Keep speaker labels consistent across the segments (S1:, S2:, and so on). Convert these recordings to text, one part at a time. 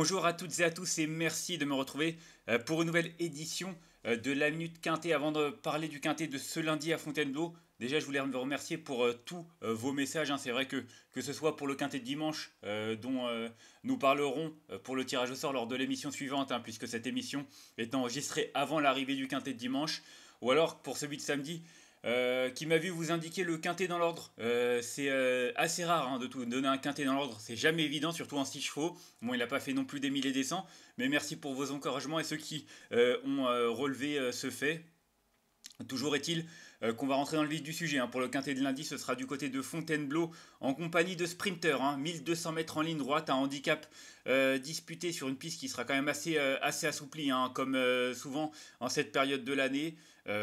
S1: Bonjour à toutes et à tous et merci de me retrouver euh, pour une nouvelle édition euh, de la Minute Quintée Avant de parler du Quintet de ce lundi à Fontainebleau, déjà je voulais vous remercier pour euh, tous vos messages. Hein. C'est vrai que que ce soit pour le Quintet de dimanche dont nous parlerons pour le tirage au sort lors de l'émission suivante, hein, puisque cette émission est enregistrée avant l'arrivée du Quintet de dimanche, ou alors pour celui de samedi euh, qui m'a vu vous indiquer le quintet dans l'ordre. Euh, c'est euh, assez rare hein, de tout donner un quintet dans l'ordre, c'est jamais évident, surtout en 6 chevaux. Bon, il n'a pas fait non plus des et des cents, mais merci pour vos encouragements et ceux qui ont relevé ce fait. Toujours est-il euh, qu'on va rentrer dans le vif du sujet. Hein. Pour le quintet de lundi, ce sera du côté de Fontainebleau en compagnie de sprinters. 1200 hein. mètres en ligne droite, un handicap euh, disputé sur une piste qui sera quand même assez, euh, assez assouplie, hein, comme souvent en cette période de l'année.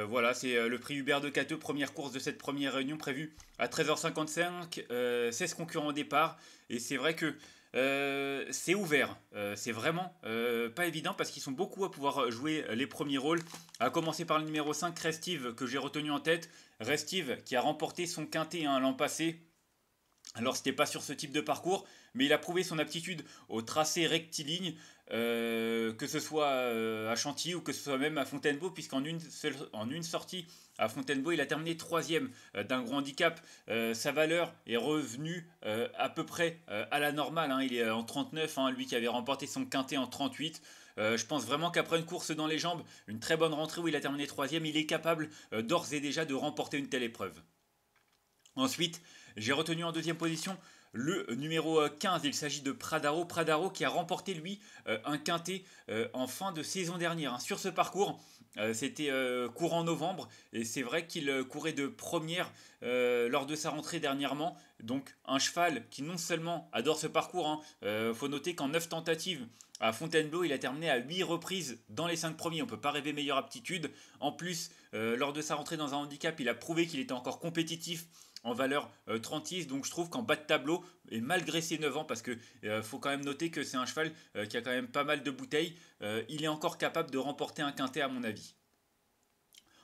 S1: voilà, c'est le prix Hubert de Cateux, première course de cette première réunion prévue à 13h55. 16 concurrents au départ. Et c'est vrai que euh, c'est ouvert, euh, c'est vraiment euh, pas évident parce qu'ils sont beaucoup à pouvoir jouer les premiers rôles, à commencer par le numéro 5, Restive, que j'ai retenu en tête. Restive qui a remporté son quintet hein, l'an passé. Alors c'était pas sur ce type de parcours, mais il a prouvé son aptitude au tracé rectiligne, que ce soit à Chantilly ou que ce soit même à Fontainebleau, puisqu'en en une sortie, à Fontainebleau. Il a terminé troisième euh, d'un grand handicap. Euh, sa valeur est revenue euh, à peu près à la normale. Hein. Il est en 39, hein, lui qui avait remporté son quintet en 38. je pense vraiment qu'après une course dans les jambes, une très bonne rentrée où il a terminé troisième, il est capable d'ores et déjà de remporter une telle épreuve. Ensuite, j'ai retenu en deuxième position le numéro 15. Il s'agit de Pradaro. Pradaro qui a remporté, lui, un quintet en fin de saison dernière. Hein. Sur ce parcours, euh, c'était euh, courant novembre et c'est vrai qu'il euh, courait de première lors de sa rentrée dernièrement. Donc un cheval qui non seulement adore ce parcours, Il hein, faut noter qu'en 9 tentatives à Fontainebleau, il a terminé à 8 reprises dans les 5 premiers. On peut pas rêver meilleure aptitude. En plus, lors de sa rentrée dans un handicap, il a prouvé qu'il était encore compétitif en valeur 36. Euh, Donc je trouve qu'en bas de tableau, et malgré ses 9 ans, parce que euh, faut quand même noter que c'est un cheval euh, qui a quand même pas mal de bouteilles, il est encore capable de remporter un quintet à mon avis.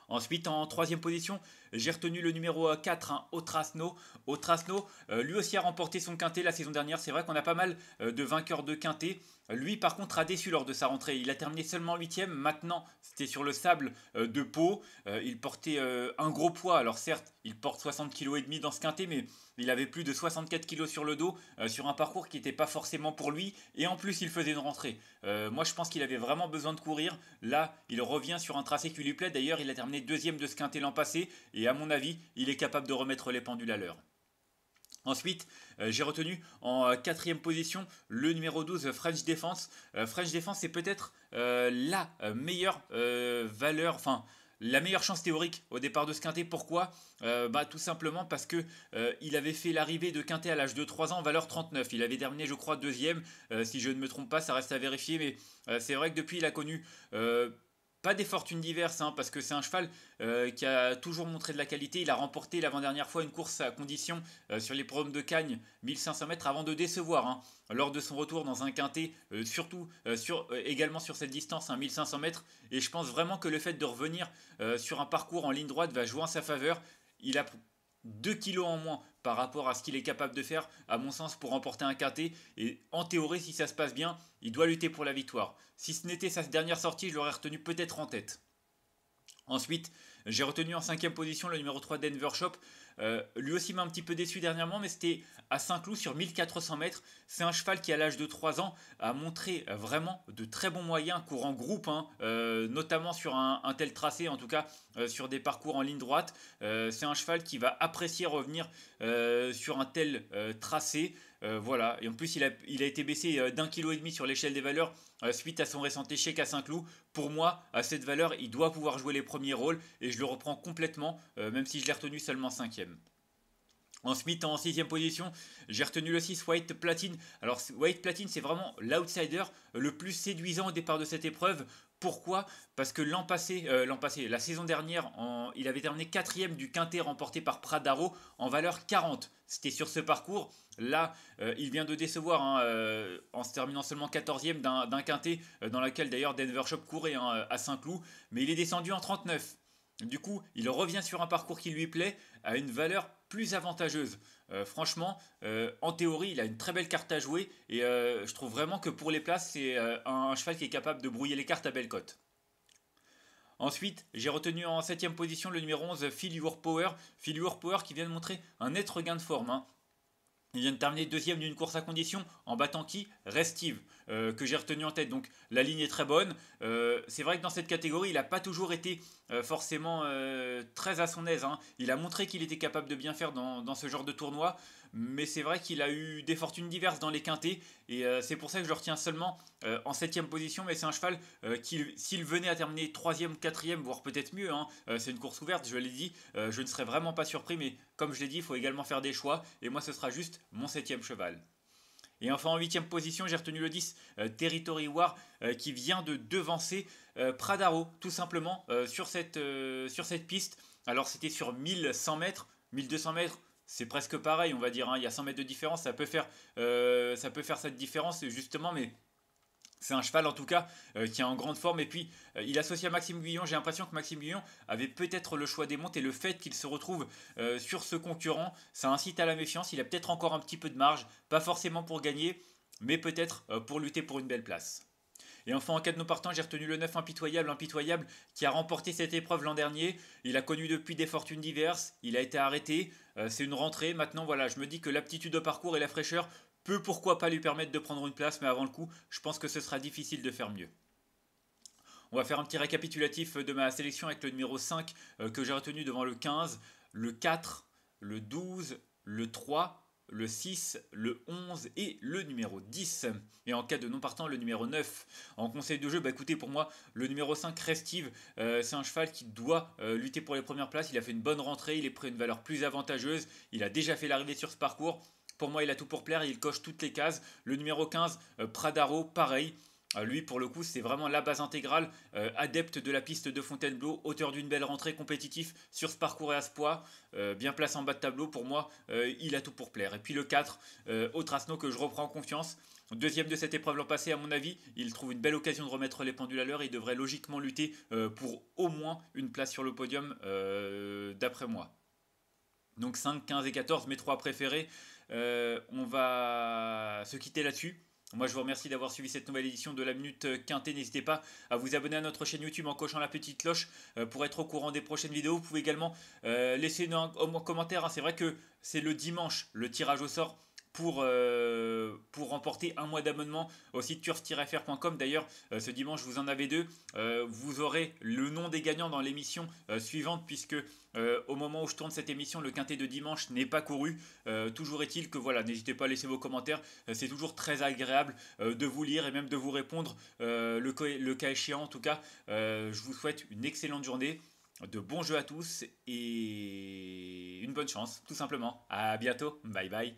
S1: Ensuite, en troisième position, j'ai retenu le numéro 4, euh, hein, Otrasno. Otrasno, euh, lui aussi a remporté son quintet la saison dernière. C'est vrai qu'on a pas mal euh, de vainqueurs de quintet. Lui, par contre, a déçu lors de sa rentrée. Il a terminé seulement 8ème. Maintenant, c'était sur le sable de Pau. il portait un gros poids. Alors, certes, il porte 60 kg et demi dans ce quintet, mais il avait plus de 64 kg sur le dos sur un parcours qui n'était pas forcément pour lui. Et en plus, il faisait une rentrée. moi, je pense qu'il avait vraiment besoin de courir. Là, il revient sur un tracé qui lui plaît. D'ailleurs, il a terminé deuxième de ce quintet l'an passé. Et à mon avis, il est capable de remettre les pendules à l'heure. Ensuite, euh, j'ai retenu en euh, quatrième position le numéro 12 French Defense. Euh, French Defense c'est peut-être la meilleure valeur, enfin la meilleure chance théorique au départ de ce quintet. Pourquoi bah, Tout simplement parce que il avait fait l'arrivée de quintet à l'âge de 3 ans, valeur 39. Il avait terminé, je crois, deuxième. si je ne me trompe pas, ça reste à vérifier. Mais c'est vrai que depuis, il a connu pas des fortunes diverses, hein, parce que c'est un cheval euh, qui a toujours montré de la qualité. Il a remporté l'avant-dernière fois une course à condition euh, sur les programmes de Cagnes, 1500 mètres, avant de décevoir. Hein, lors de son retour dans un quintet, euh, surtout également sur cette distance, 1500 hein, mètres. Et je pense vraiment que le fait de revenir sur un parcours en ligne droite va jouer en sa faveur. Il a 2 kilos en moins par rapport à ce qu'il est capable de faire, à mon sens, pour remporter un KT. Et en théorie, si ça se passe bien, il doit lutter pour la victoire. Si ce n'était sa dernière sortie, je l'aurais retenu peut-être en tête. Ensuite, j'ai retenu en cinquième position le numéro 3 Denver Shop. Euh, lui aussi m'a un petit peu déçu dernièrement, mais c'était à Saint-Cloud sur 1400 mètres. C'est un cheval qui, à l'âge de 3 ans, a montré vraiment de très bons moyens, courant groupe, hein, euh, notamment sur un, tel tracé, en tout cas euh, sur des parcours en ligne droite. c'est un cheval qui va apprécier revenir sur un tel tracé. Euh, voilà, et en plus il a, été baissé euh, d'un kilo et demi sur l'échelle des valeurs euh, suite à son récent échec à Saint-Cloud. Pour moi, à cette valeur, il doit pouvoir jouer les premiers rôles et je le reprends complètement, même si je l'ai retenu seulement cinquième. En Smith en sixième position, j'ai retenu le 6 White Platine. Alors White Platine, c'est vraiment l'outsider le plus séduisant au départ de cette épreuve. Pourquoi Parce que l'an passé, euh, l'an passé, la saison dernière, il avait terminé quatrième du quintet remporté par Pradaro en valeur 40. C'était sur ce parcours. Là, euh, il vient de décevoir hein, euh, en se terminant seulement 14e d'un quintet, dans lequel d'ailleurs Denver Shop courait hein, à Saint-Cloud. Mais il est descendu en 39. Du coup, il revient sur un parcours qui lui plaît à une valeur plus avantageuse. Euh, franchement, euh, en théorie, il a une très belle carte à jouer et euh, je trouve vraiment que pour les places, c'est un, cheval qui est capable de brouiller les cartes à belle cote. Ensuite, j'ai retenu en 7 position le numéro 11, Phil War Power. Phil Your Power qui vient de montrer un net regain de forme. Hein. Il vient de terminer deuxième d'une course à condition en battant qui Restive, euh, que j'ai retenu en tête. Donc la ligne est très bonne. Euh, c'est vrai que dans cette catégorie, il n'a pas toujours été euh, forcément très à son aise. Hein. Il a montré qu'il était capable de bien faire dans, dans ce genre de tournoi. Mais c'est vrai qu'il a eu des fortunes diverses dans les quintés et euh, c'est pour ça que je retiens seulement euh, en 7 position, mais c'est un cheval euh, qui, s'il venait à terminer 3ème, 4ème, voire peut-être mieux, hein, c'est une course ouverte, je l'ai dit, je ne serais vraiment pas surpris, mais comme je l'ai dit, il faut également faire des choix, et moi ce sera juste mon 7 cheval. Et enfin en 8ème position, j'ai retenu le 10, Territory War, qui vient de devancer Pradaro, tout simplement, sur cette, sur, cette, piste. Alors c'était sur 1100 mètres, 1200 mètres, c'est presque pareil, on va dire. Hein. Il y a 100 mètres de différence, euh, ça peut faire, cette différence justement, mais c'est un cheval en tout cas euh, qui est en grande forme. Et puis euh, il associe à Maxime Guillon, J'ai l'impression que Maxime Guillon avait peut-être le choix des montes et le fait qu'il se retrouve sur ce concurrent, ça incite à la méfiance. Il a peut-être encore un petit peu de marge, pas forcément pour gagner, mais peut-être pour lutter pour une belle place. Et enfin, en cas de non partant, j'ai retenu le 9 impitoyable, impitoyable, qui a remporté cette épreuve l'an dernier. Il a connu depuis des fortunes diverses, il a été arrêté, euh, c'est une rentrée. Maintenant, voilà, je me dis que l'aptitude de parcours et la fraîcheur peut pourquoi pas lui permettre de prendre une place, mais avant le coup, je pense que ce sera difficile de faire mieux. On va faire un petit récapitulatif de ma sélection avec le numéro 5 euh, que j'ai retenu devant le 15, le 4, le 12, le 3, le 6, le 11 et le numéro 10. Et en cas de non partant, le numéro 9. En conseil de jeu, bah écoutez, pour moi, le numéro 5, Restive, euh, c'est un cheval qui doit euh, lutter pour les premières places. Il a fait une bonne rentrée, il est pris une valeur plus avantageuse. Il a déjà fait l'arrivée sur ce parcours. Pour moi, il a tout pour plaire, il coche toutes les cases. Le numéro 15, euh, Pradaro, pareil. Euh, lui, pour le coup, c'est vraiment la base intégrale, euh, adepte de la piste de Fontainebleau, auteur d'une belle rentrée compétitive sur ce parcours et à ce poids, euh, bien placé en bas de tableau. Pour moi, il a tout pour plaire. Et puis le 4, autre Asno que je reprends en confiance. Deuxième de cette épreuve l'an passé, à mon avis, il trouve une belle occasion de remettre les pendules à l'heure il devrait logiquement lutter pour au moins une place sur le podium, d'après moi. Donc 5, 15 et 14, mes trois préférés. on va se quitter là-dessus. Moi, je vous remercie d'avoir suivi cette nouvelle édition de la Minute Quintée. N'hésitez pas à vous abonner à notre chaîne YouTube en cochant la petite cloche euh, pour être au courant des prochaines vidéos. Vous pouvez également euh, laisser un commentaire. Hein. C'est vrai que c'est le dimanche le tirage au sort pour, euh, pour remporter un mois d'abonnement au site turf-fr.com. D'ailleurs, euh, ce dimanche, vous en avez deux. Euh, vous aurez le nom des gagnants dans l'émission suivante, puisque au moment où je tourne cette émission, le quintet de dimanche n'est pas couru. toujours est-il que voilà, n'hésitez pas à laisser vos commentaires. C'est toujours très agréable de vous lire et même de vous répondre. Le, le, cas échéant, en tout cas, je vous souhaite une excellente journée. De bons jeux à tous et une bonne chance, tout simplement. À bientôt. Bye bye.